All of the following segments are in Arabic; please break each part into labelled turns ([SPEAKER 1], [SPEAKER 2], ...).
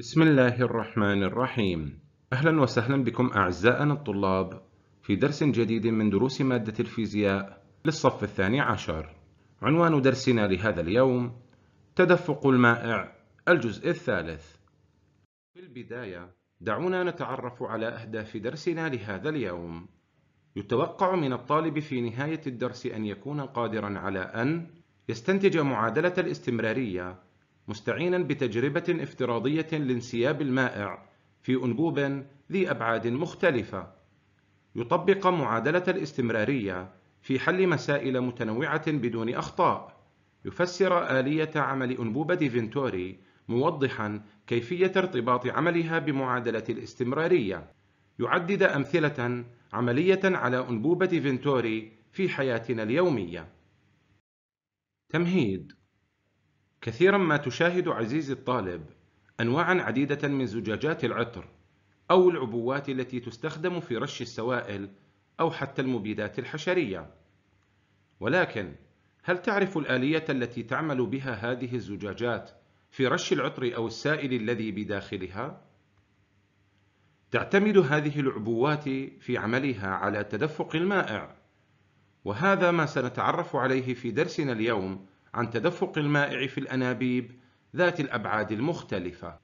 [SPEAKER 1] بسم الله الرحمن الرحيم أهلا وسهلا بكم أعزائنا الطلاب في درس جديد من دروس مادة الفيزياء للصف الثاني عشر عنوان درسنا لهذا اليوم تدفق المائع الجزء الثالث في البداية دعونا نتعرف على أهداف درسنا لهذا اليوم يتوقع من الطالب في نهاية الدرس أن يكون قادرا على أن يستنتج معادلة الاستمرارية مستعينا بتجربة افتراضية لانسياب المائع في أنبوب ذي أبعاد مختلفة يطبق معادلة الاستمرارية في حل مسائل متنوعة بدون أخطاء يفسر آلية عمل أنبوب ديفنتوري موضحا كيفية ارتباط عملها بمعادلة الاستمرارية يعدد أمثلة عملية على أنبوبة فينتوري في حياتنا اليومية تمهيد كثيرا ما تشاهد عزيزي الطالب أنواعا عديدة من زجاجات العطر أو العبوات التي تستخدم في رش السوائل أو حتى المبيدات الحشرية ولكن هل تعرف الآلية التي تعمل بها هذه الزجاجات في رش العطر أو السائل الذي بداخلها؟ تعتمد هذه العبوات في عملها على تدفق المائع وهذا ما سنتعرف عليه في درسنا اليوم عن تدفق المائع في الأنابيب ذات الأبعاد المختلفة.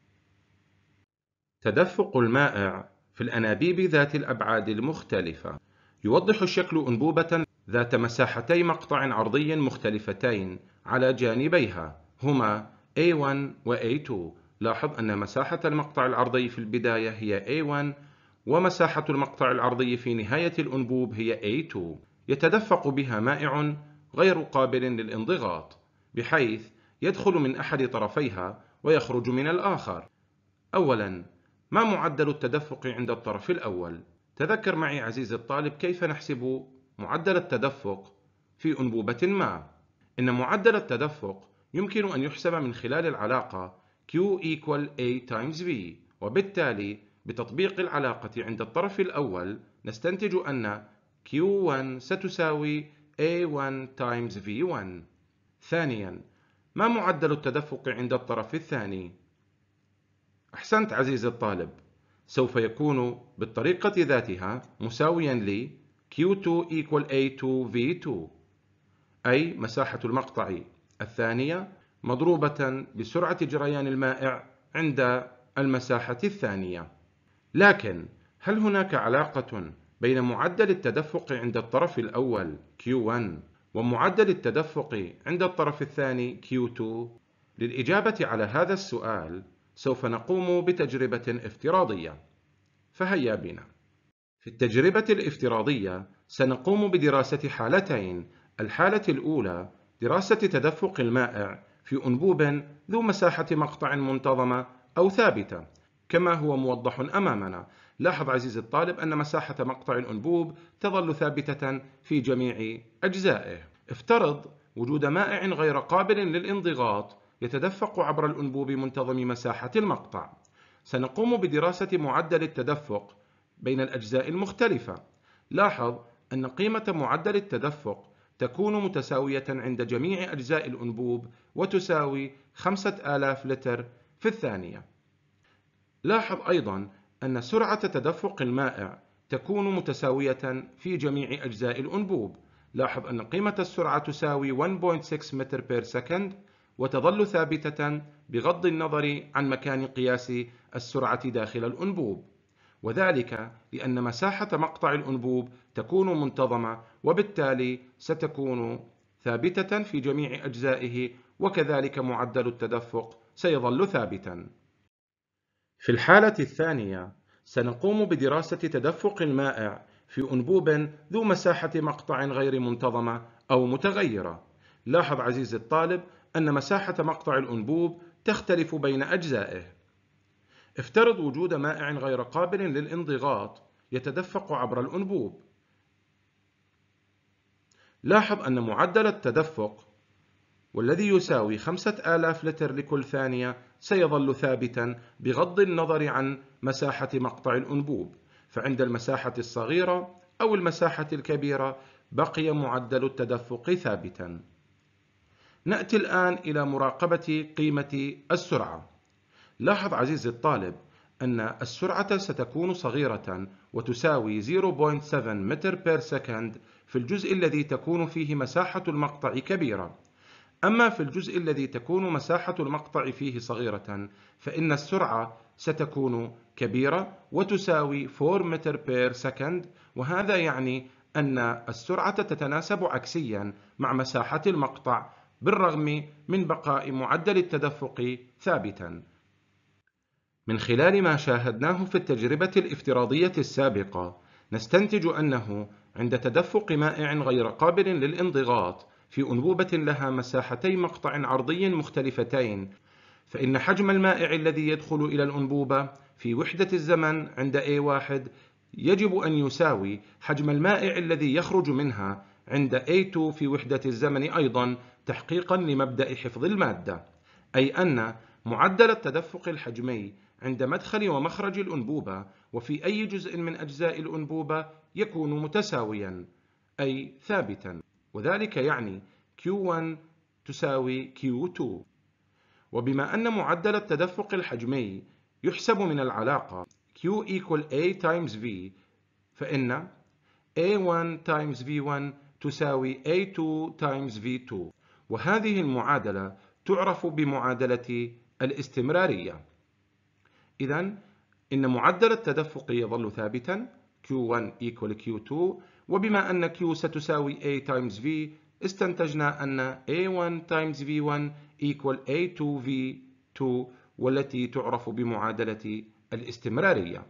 [SPEAKER 1] تدفق المائع في الأنابيب ذات الأبعاد المختلفة يوضح الشكل أنبوبة ذات مساحتي مقطع عرضي مختلفتين على جانبيها هما A1 و A2 لاحظ أن مساحة المقطع العرضي في البداية هي A1 ومساحة المقطع العرضي في نهاية الأنبوب هي A2 يتدفق بها مائع غير قابل للانضغاط بحيث يدخل من أحد طرفيها ويخرج من الآخر أولا ما معدل التدفق عند الطرف الأول؟ تذكر معي عزيزي الطالب كيف نحسب معدل التدفق في أنبوبة ما إن معدل التدفق يمكن أن يحسب من خلال العلاقة Q equal A times v وبالتالي بتطبيق العلاقة عند الطرف الأول نستنتج أن Q1 ستساوي A1 times V1 ثانيا ما معدل التدفق عند الطرف الثاني؟ أحسنت عزيزي الطالب سوف يكون بالطريقة ذاتها مساويا ل Q2 equal A2 V2 أي مساحة المقطع الثانية مضروبة بسرعة جريان المائع عند المساحة الثانية لكن هل هناك علاقة بين معدل التدفق عند الطرف الأول Q1 ومعدل التدفق عند الطرف الثاني Q2 للإجابة على هذا السؤال سوف نقوم بتجربة افتراضية فهيا بنا في التجربة الافتراضية سنقوم بدراسة حالتين الحالة الأولى دراسة تدفق المائع في أنبوب ذو مساحة مقطع منتظمة أو ثابتة كما هو موضح أمامنا لاحظ عزيزي الطالب أن مساحة مقطع الأنبوب تظل ثابتة في جميع أجزائه افترض وجود مائع غير قابل للانضغاط يتدفق عبر الأنبوب منتظم مساحة المقطع سنقوم بدراسة معدل التدفق بين الأجزاء المختلفة لاحظ أن قيمة معدل التدفق تكون متساوية عند جميع أجزاء الأنبوب وتساوي 5000 لتر في الثانية لاحظ أيضا أن سرعة تدفق المائع تكون متساوية في جميع أجزاء الأنبوب لاحظ أن قيمة السرعة تساوي 1.6 متر بير سكند وتظل ثابتة بغض النظر عن مكان قياس السرعة داخل الأنبوب وذلك لأن مساحة مقطع الأنبوب تكون منتظمة وبالتالي ستكون ثابتة في جميع أجزائه وكذلك معدل التدفق سيظل ثابتاً في الحالة الثانية سنقوم بدراسة تدفق المائع في أنبوب ذو مساحة مقطع غير منتظمة أو متغيرة لاحظ عزيز الطالب أن مساحة مقطع الأنبوب تختلف بين أجزائه افترض وجود مائع غير قابل للانضغاط يتدفق عبر الأنبوب لاحظ أن معدل التدفق والذي يساوي 5000 لتر لكل ثانية سيظل ثابتا بغض النظر عن مساحة مقطع الأنبوب فعند المساحة الصغيرة أو المساحة الكبيرة بقي معدل التدفق ثابتا نأتي الآن إلى مراقبة قيمة السرعة لاحظ عزيزي الطالب أن السرعة ستكون صغيرة وتساوي 0.7 متر بير سكند في الجزء الذي تكون فيه مساحة المقطع كبيرة أما في الجزء الذي تكون مساحة المقطع فيه صغيرة فإن السرعة ستكون كبيرة وتساوي 4 متر بير سكند وهذا يعني أن السرعة تتناسب عكسيا مع مساحة المقطع بالرغم من بقاء معدل التدفق ثابتا من خلال ما شاهدناه في التجربة الافتراضية السابقة نستنتج أنه عند تدفق مائع غير قابل للانضغاط في أنبوبة لها مساحتي مقطع عرضي مختلفتين فإن حجم المائع الذي يدخل إلى الأنبوبة في وحدة الزمن عند A1 يجب أن يساوي حجم المائع الذي يخرج منها عند A2 في وحدة الزمن أيضا تحقيقا لمبدأ حفظ المادة أي أن معدل التدفق الحجمي عند مدخل ومخرج الأنبوبة وفي أي جزء من أجزاء الأنبوبة يكون متساويا أي ثابتا وذلك يعني Q1 تساوي Q2 وبما أن معدل التدفق الحجمي يحسب من العلاقة Q equal A times V فإن A1 times V1 تساوي A2 times V2 وهذه المعادلة تعرف بمعادلة الاستمرارية إذن إن معدل التدفق يظل ثابتا Q1 equal Q2 وبما أن Q ستساوي A times V استنتجنا أن A1 times V1 equal A2V2 والتي تعرف بمعادلة الاستمرارية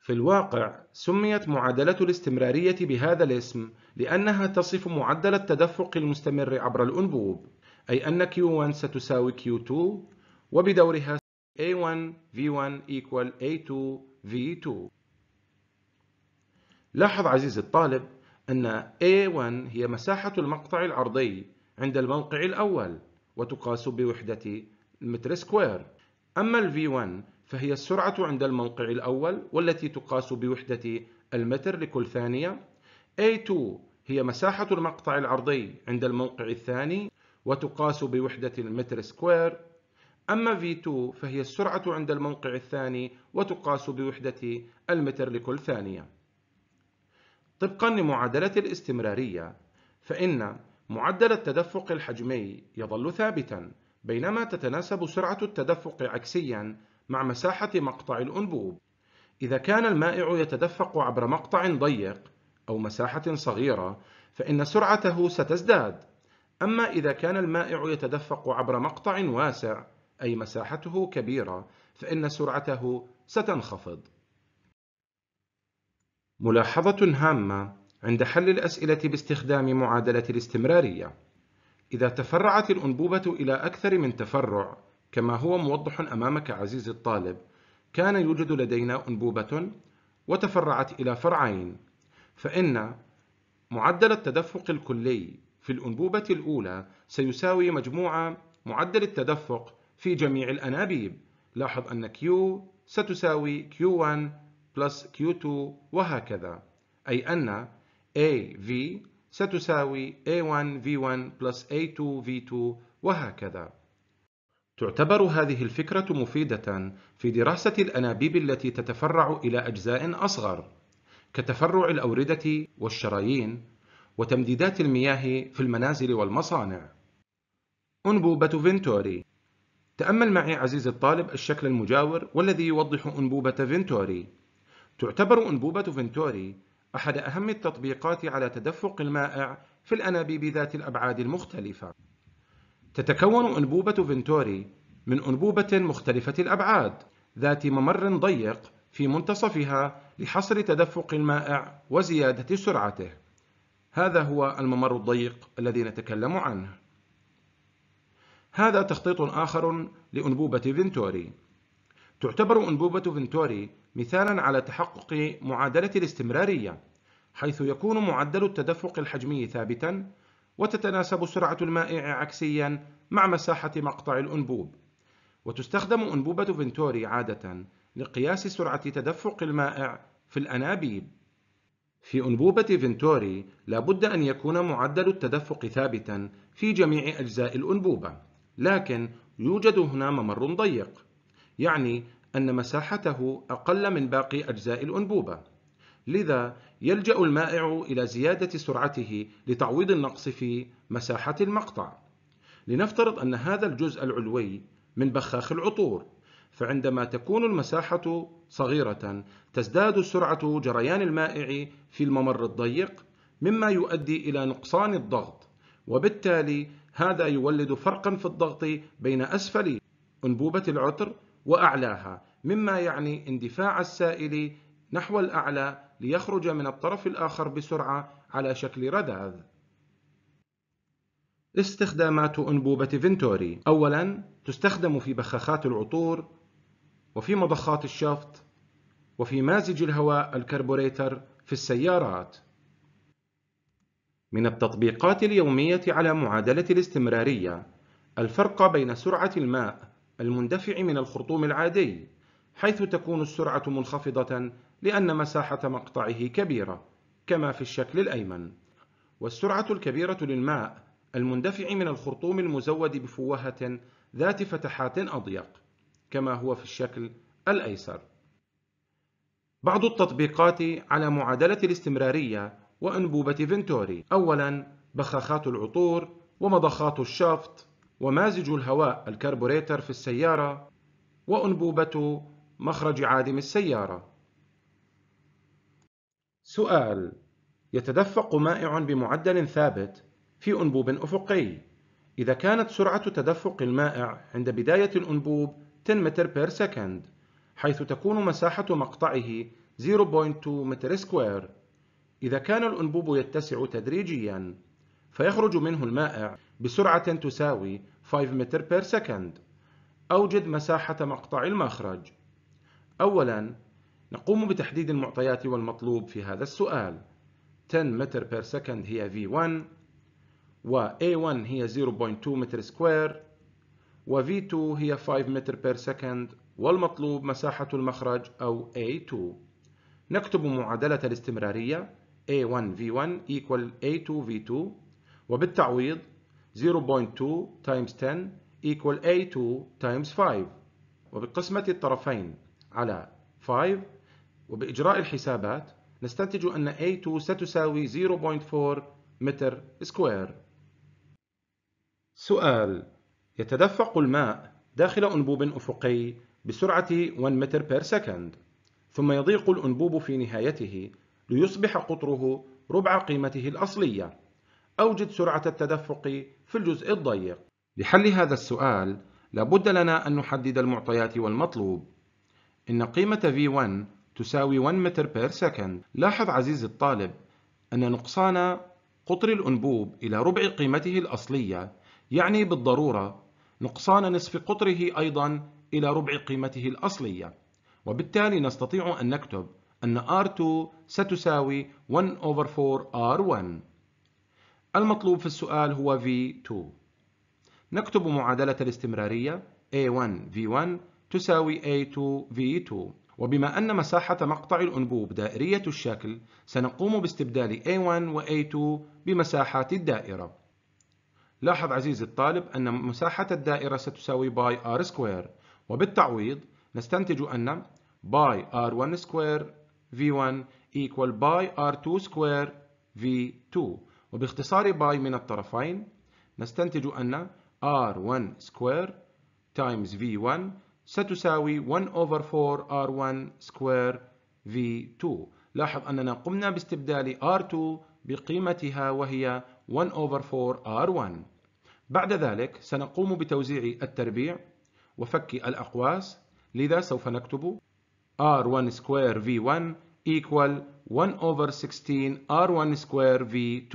[SPEAKER 1] في الواقع سميت معادلة الاستمرارية بهذا الاسم لأنها تصف معدل التدفق المستمر عبر الأنبوب أي أن Q1 ستساوي Q2 وبدورها A1 V1 equal A2 V2 لاحظ عزيزي الطالب أن A1 هي مساحة المقطع العرضي عند الموقع الأول وتقاس بوحدة المتر سكوير أما ال V1 فهي السرعة عند الموقع الأول والتي تقاس بوحدة المتر لكل ثانية A2 هي مساحة المقطع العرضي عند الموقع الثاني وتقاس بوحدة المتر سكوير أما V2 فهي السرعة عند الموقع الثاني وتقاس بوحدة المتر لكل ثانية طبقا لمعادلة الاستمرارية فإن معدل التدفق الحجمي يظل ثابتا بينما تتناسب سرعة التدفق عكسيا مع مساحة مقطع الأنبوب إذا كان المائع يتدفق عبر مقطع ضيق أو مساحة صغيرة فإن سرعته ستزداد أما إذا كان المائع يتدفق عبر مقطع واسع أي مساحته كبيرة فإن سرعته ستنخفض ملاحظة هامة عند حل الأسئلة باستخدام معادلة الاستمرارية إذا تفرعت الأنبوبة إلى أكثر من تفرع كما هو موضح أمامك عزيزي الطالب كان يوجد لدينا أنبوبة وتفرعت إلى فرعين فإن معدل التدفق الكلي في الأنبوبة الأولى سيساوي مجموع معدل التدفق في جميع الأنابيب لاحظ أن Q ستساوي Q1 بلس Q2 وهكذا أي أن AV ستساوي A1V1 بلس A2V2 وهكذا تعتبر هذه الفكرة مفيدة في دراسة الأنابيب التي تتفرع إلى أجزاء أصغر كتفرع الأوردة والشرايين وتمديدات المياه في المنازل والمصانع أنبوبة فينتوري تأمل معي عزيزي الطالب الشكل المجاور والذي يوضح أنبوبة فينتوري تعتبر أنبوبة فنتوري أحد أهم التطبيقات على تدفق المائع في الأنابيب ذات الأبعاد المختلفة. تتكون أنبوبة فنتوري من أنبوبة مختلفة الأبعاد ذات ممر ضيق في منتصفها لحصر تدفق المائع وزيادة سرعته. هذا هو الممر الضيق الذي نتكلم عنه. هذا تخطيط آخر لأنبوبة فنتوري. تعتبر أنبوبة فنتوري مثالا على تحقق معادلة الاستمرارية حيث يكون معدل التدفق الحجمي ثابتا وتتناسب سرعة المائع عكسيا مع مساحة مقطع الأنبوب وتستخدم أنبوبة فنتوري عادة لقياس سرعة تدفق المائع في الأنابيب في أنبوبة فنتوري لابد أن يكون معدل التدفق ثابتا في جميع أجزاء الأنبوبة لكن يوجد هنا ممر ضيق يعني أن مساحته أقل من باقي أجزاء الأنبوبة لذا يلجأ المائع إلى زيادة سرعته لتعويض النقص في مساحة المقطع لنفترض أن هذا الجزء العلوي من بخاخ العطور فعندما تكون المساحة صغيرة تزداد سرعة جريان المائع في الممر الضيق مما يؤدي إلى نقصان الضغط وبالتالي هذا يولد فرقا في الضغط بين أسفل أنبوبة العطر وأعلاها مما يعني اندفاع السائل نحو الأعلى ليخرج من الطرف الآخر بسرعة على شكل رذاذ استخدامات أنبوبة فنتوري أولا تستخدم في بخاخات العطور وفي مضخات الشفط وفي مازج الهواء الكربوريتر في السيارات من التطبيقات اليومية على معادلة الاستمرارية الفرق بين سرعة الماء المندفع من الخرطوم العادي حيث تكون السرعة منخفضة لأن مساحة مقطعه كبيرة كما في الشكل الأيمن والسرعة الكبيرة للماء المندفع من الخرطوم المزود بفوهة ذات فتحات أضيق كما هو في الشكل الأيسر بعض التطبيقات على معادلة الاستمرارية وأنبوبة فنتوري أولا بخاخات العطور ومضخات الشفط ومازج الهواء الكربوريتر في السيارة وأنبوبة مخرج عادم السيارة سؤال يتدفق مائع بمعدل ثابت في أنبوب أفقي إذا كانت سرعة تدفق المائع عند بداية الأنبوب 10 متر بير سكند حيث تكون مساحة مقطعه 0.2 متر سكوير إذا كان الأنبوب يتسع تدريجياً فيخرج منه المائع بسرعة تساوي 5 متر بير سكند أوجد مساحة مقطع المخرج أولا نقوم بتحديد المعطيات والمطلوب في هذا السؤال 10 متر بير سكند هي V1 و A1 هي 0.2 متر سكوير و V2 هي 5 متر بير سكند والمطلوب مساحة المخرج أو A2 نكتب معادلة الاستمرارية A1 V1 equal A2 V2 وبالتعويض 0.2 times 10 equal A2 times 5 وبقسمة الطرفين على 5 وبإجراء الحسابات نستنتج أن A2 ستساوي 0.4 متر سكوير سؤال يتدفق الماء داخل أنبوب أفقي بسرعة 1 متر بير سكند ثم يضيق الأنبوب في نهايته ليصبح قطره ربع قيمته الأصلية أوجد سرعة التدفق في الجزء الضيق لحل هذا السؤال لابد لنا أن نحدد المعطيات والمطلوب إن قيمة V1 تساوي 1 متر بير سكند لاحظ عزيزي الطالب أن نقصان قطر الأنبوب إلى ربع قيمته الأصلية يعني بالضرورة نقصان نصف قطره أيضا إلى ربع قيمته الأصلية وبالتالي نستطيع أن نكتب أن R2 ستساوي 1 over 4 R1 المطلوب في السؤال هو V2 نكتب معادلة الاستمرارية A1 V1 تساوي A2 V2 وبما أن مساحة مقطع الأنبوب دائرية الشكل سنقوم باستبدال A1 و A2 بمساحات الدائرة لاحظ عزيزي الطالب أن مساحة الدائرة ستساوي باي R سكوير وبالتعويض نستنتج أن باي R1 سكوير V1 equal باي R2 سكوير V2 وباختصار باي من الطرفين نستنتج أن R1 سكوير تايمز V1 ستساوي 1 over 4 R1 سكوير V2 لاحظ أننا قمنا باستبدال R2 بقيمتها وهي 1 over 4 R1 بعد ذلك سنقوم بتوزيع التربيع وفك الأقواس لذا سوف نكتب R1 سكوير V1 equal 1 over 16 r1 square v2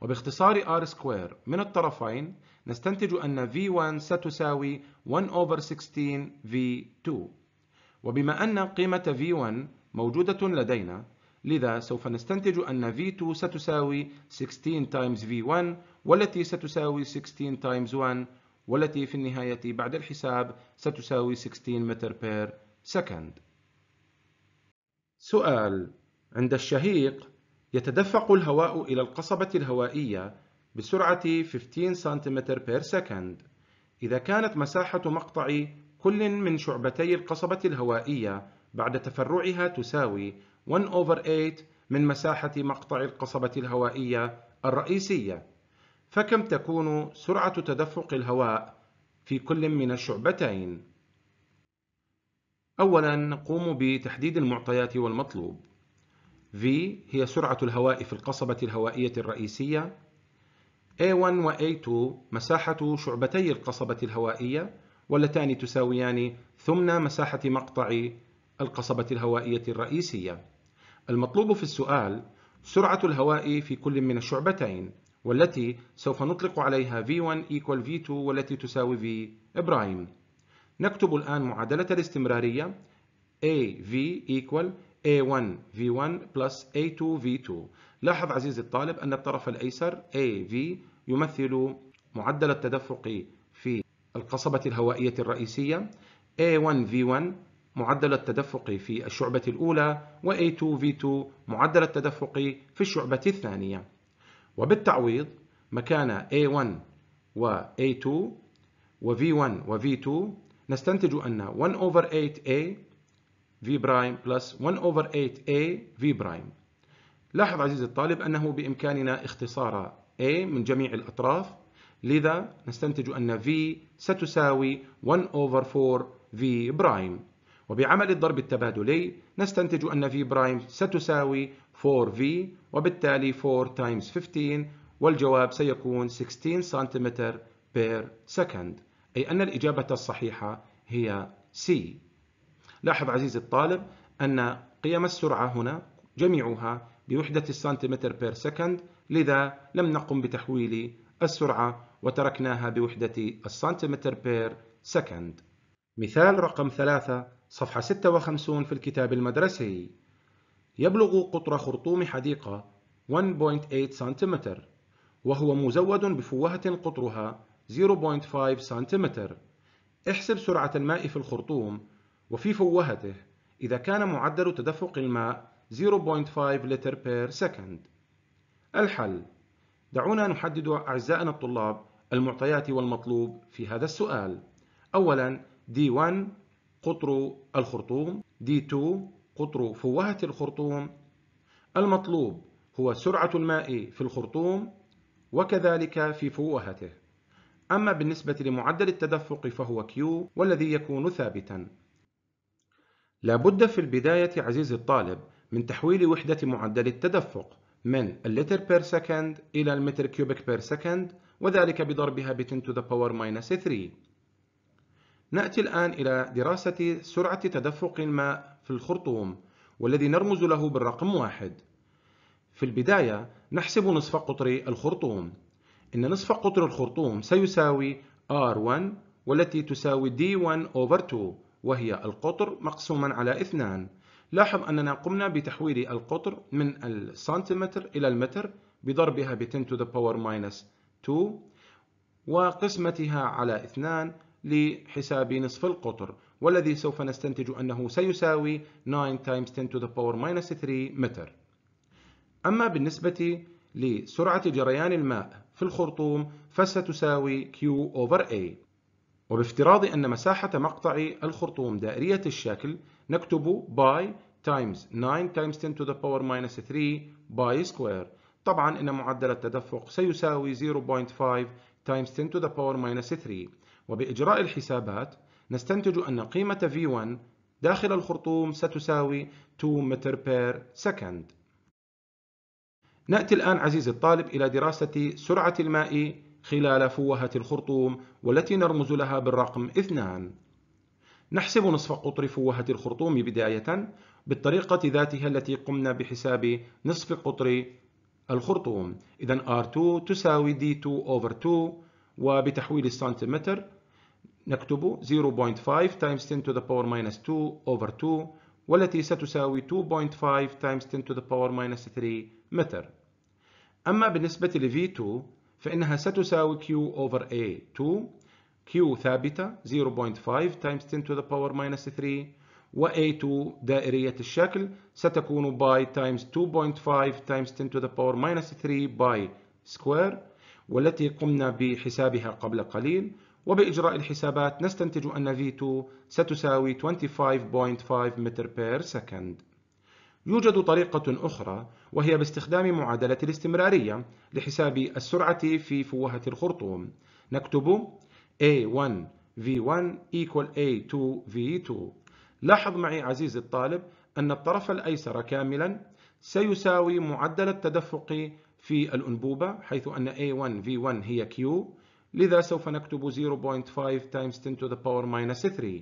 [SPEAKER 1] وباختصار r square من الطرفين نستنتج أن v1 ستساوي 1 over 16 v2 وبما أن قيمة v1 موجودة لدينا لذا سوف نستنتج أن v2 ستساوي 16 times v1 والتي ستساوي 16 times 1 والتي في النهاية بعد الحساب ستساوي 16 متر per second سؤال عند الشهيق يتدفق الهواء إلى القصبة الهوائية بسرعة 15 سم بير سكند إذا كانت مساحة مقطع كل من شعبتي القصبة الهوائية بعد تفرعها تساوي 1 over 8 من مساحة مقطع القصبة الهوائية الرئيسية فكم تكون سرعة تدفق الهواء في كل من الشعبتين؟ أولا نقوم بتحديد المعطيات والمطلوب V هي سرعة الهواء في القصبة الهوائية الرئيسية A1 و A2 مساحة شعبتي القصبة الهوائية واللتان تساويان ثمن مساحة مقطع القصبة الهوائية الرئيسية المطلوب في السؤال سرعة الهواء في كل من الشعبتين والتي سوف نطلق عليها V1 equal V2 والتي تساوي V' نكتب الآن معادلة الاستمرارية AV equal A1 V1 plus A2 V2 لاحظ عزيزي الطالب أن الطرف الأيسر AV يمثل معدل التدفق في القصبة الهوائية الرئيسية A1 V1 معدل التدفق في الشعبة الأولى وA2 V2 معدل التدفق في الشعبة الثانية وبالتعويض مكان A1 و A2 و V1 و V2 نستنتج أن 1 over 8a v prime plus 1 over 8a v prime لاحظ عزيزي الطالب أنه بإمكاننا اختصار a من جميع الأطراف لذا نستنتج أن v ستساوي 1 over 4 v prime وبعمل الضرب التبادلي نستنتج أن v prime ستساوي 4v وبالتالي 4 times 15 والجواب سيكون 16 سنتيمتر per second أي أن الإجابة الصحيحة هي C لاحظ عزيزي الطالب أن قيم السرعة هنا جميعها بوحدة السنتيمتر بير سكند لذا لم نقم بتحويل السرعة وتركناها بوحدة السنتيمتر بير سكند مثال رقم ثلاثة صفحة 56 في الكتاب المدرسي يبلغ قطر خرطوم حديقة 1.8 سنتيمتر وهو مزود بفوهة قطرها 0.5 سنتيمتر احسب سرعة الماء في الخرطوم وفي فوهته إذا كان معدل تدفق الماء 0.5 لتر بير سكند الحل دعونا نحدد أعزائنا الطلاب المعطيات والمطلوب في هذا السؤال أولا D1 قطر الخرطوم D2 قطر فوهة الخرطوم المطلوب هو سرعة الماء في الخرطوم وكذلك في فوهته أما بالنسبة لمعدل التدفق فهو Q والذي يكون ثابتا لابد في البداية عزيزي الطالب من تحويل وحدة معدل التدفق من اللتر بير سكند إلى المتر كيوبك بير سكند وذلك بضربها ب 10 to the power minus 3 نأتي الآن إلى دراسة سرعة تدفق الماء في الخرطوم والذي نرمز له بالرقم واحد في البداية نحسب نصف قطر الخرطوم أن نصف قطر الخرطوم سيساوي R1 والتي تساوي D1 over 2 وهي القطر مقسوما على 2 لاحظ أننا قمنا بتحويل القطر من السنتيمتر إلى المتر بضربها ب 10 to the power minus 2 وقسمتها على 2 لحساب نصف القطر والذي سوف نستنتج أنه سيساوي 9 times 10 to the power minus 3 متر أما بالنسبة لسرعة جريان الماء في الخرطوم فستساوي Q over A وبافتراض أن مساحة مقطع الخرطوم دائرية الشكل نكتب باي times 9 times 10 to the power minus 3 باي square طبعا أن معدل التدفق سيساوي 0.5 times 10 to the power minus 3 وبإجراء الحسابات نستنتج أن قيمة V1 داخل الخرطوم ستساوي 2 متر per second نأتي الآن عزيزي الطالب إلى دراسة سرعة الماء خلال فوهة الخرطوم والتي نرمز لها بالرقم 2 نحسب نصف قطر فوهة الخرطوم بداية بالطريقة ذاتها التي قمنا بحساب نصف قطر الخرطوم إذا R2 تساوي D2 over 2 وبتحويل السنتيمتر نكتب 0.5 times 10 to the power minus 2 over 2 والتي ستساوي 2.5 times 10 to the power minus 3 متر أما بالنسبة ل V2 فإنها ستساوي Q over A2 Q ثابتة 0.5 times 10 to the power minus 3 و A2 دائرية الشكل ستكون by times 2.5 times 10 to the power minus 3 by square والتي قمنا بحسابها قبل قليل وبإجراء الحسابات نستنتج أن V2 ستساوي 25.5 متر per second يوجد طريقة أخرى وهي باستخدام معادلة الاستمرارية لحساب السرعة في فوهة الخرطوم نكتب A1 V1 equal A2 V2 لاحظ معي عزيزي الطالب أن الطرف الأيسر كاملا سيساوي معدل التدفق في الأنبوبة حيث أن A1 V1 هي Q لذا سوف نكتب 0.5 times 10 to the power minus 3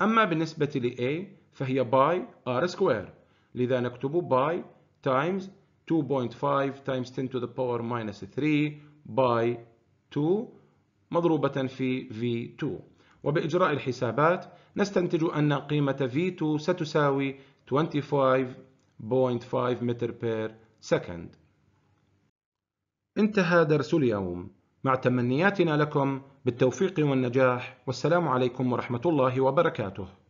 [SPEAKER 1] أما بالنسبة ل A فهي by R square لذا نكتب by times 2.5 times 10 to the power minus 3 by 2 مضروبة في V2 وبإجراء الحسابات نستنتج أن قيمة V2 ستساوي 25.5 متر بير سكند انتهى درس اليوم مع تمنياتنا لكم بالتوفيق والنجاح والسلام عليكم ورحمة الله وبركاته